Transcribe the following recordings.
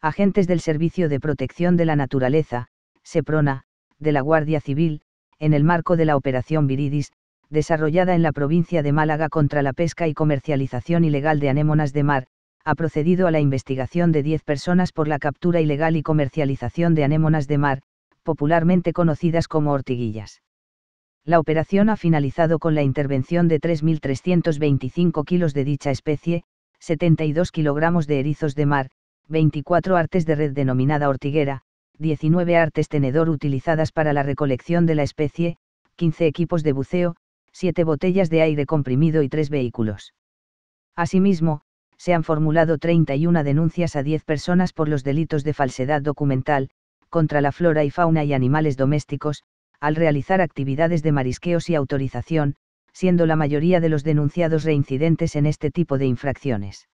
agentes del Servicio de Protección de la Naturaleza, SEPRONA, de la Guardia Civil, en el marco de la Operación Viridis, desarrollada en la provincia de Málaga contra la pesca y comercialización ilegal de anémonas de mar, ha procedido a la investigación de 10 personas por la captura ilegal y comercialización de anémonas de mar, popularmente conocidas como ortiguillas. La operación ha finalizado con la intervención de 3.325 kilos de dicha especie, 72 kilogramos de erizos de mar, 24 artes de red denominada ortiguera, 19 artes tenedor utilizadas para la recolección de la especie, 15 equipos de buceo, 7 botellas de aire comprimido y 3 vehículos. Asimismo, se han formulado 31 denuncias a 10 personas por los delitos de falsedad documental, contra la flora y fauna y animales domésticos, al realizar actividades de marisqueos y autorización, siendo la mayoría de los denunciados reincidentes en este tipo de infracciones.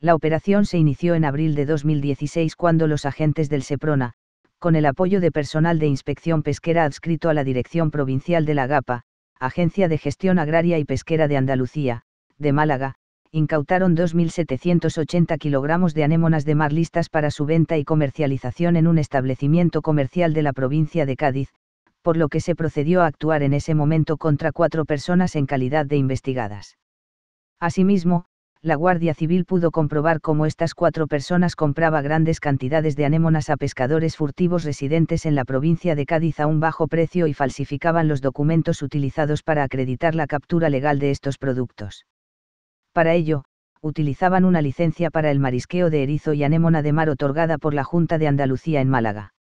La operación se inició en abril de 2016 cuando los agentes del SEPRONA, con el apoyo de personal de inspección pesquera adscrito a la Dirección Provincial de la GAPA, Agencia de Gestión Agraria y Pesquera de Andalucía, de Málaga, incautaron 2.780 kilogramos de anémonas de mar listas para su venta y comercialización en un establecimiento comercial de la provincia de Cádiz, por lo que se procedió a actuar en ese momento contra cuatro personas en calidad de investigadas. Asimismo, la Guardia Civil pudo comprobar cómo estas cuatro personas compraba grandes cantidades de anémonas a pescadores furtivos residentes en la provincia de Cádiz a un bajo precio y falsificaban los documentos utilizados para acreditar la captura legal de estos productos. Para ello, utilizaban una licencia para el marisqueo de erizo y anémona de mar otorgada por la Junta de Andalucía en Málaga.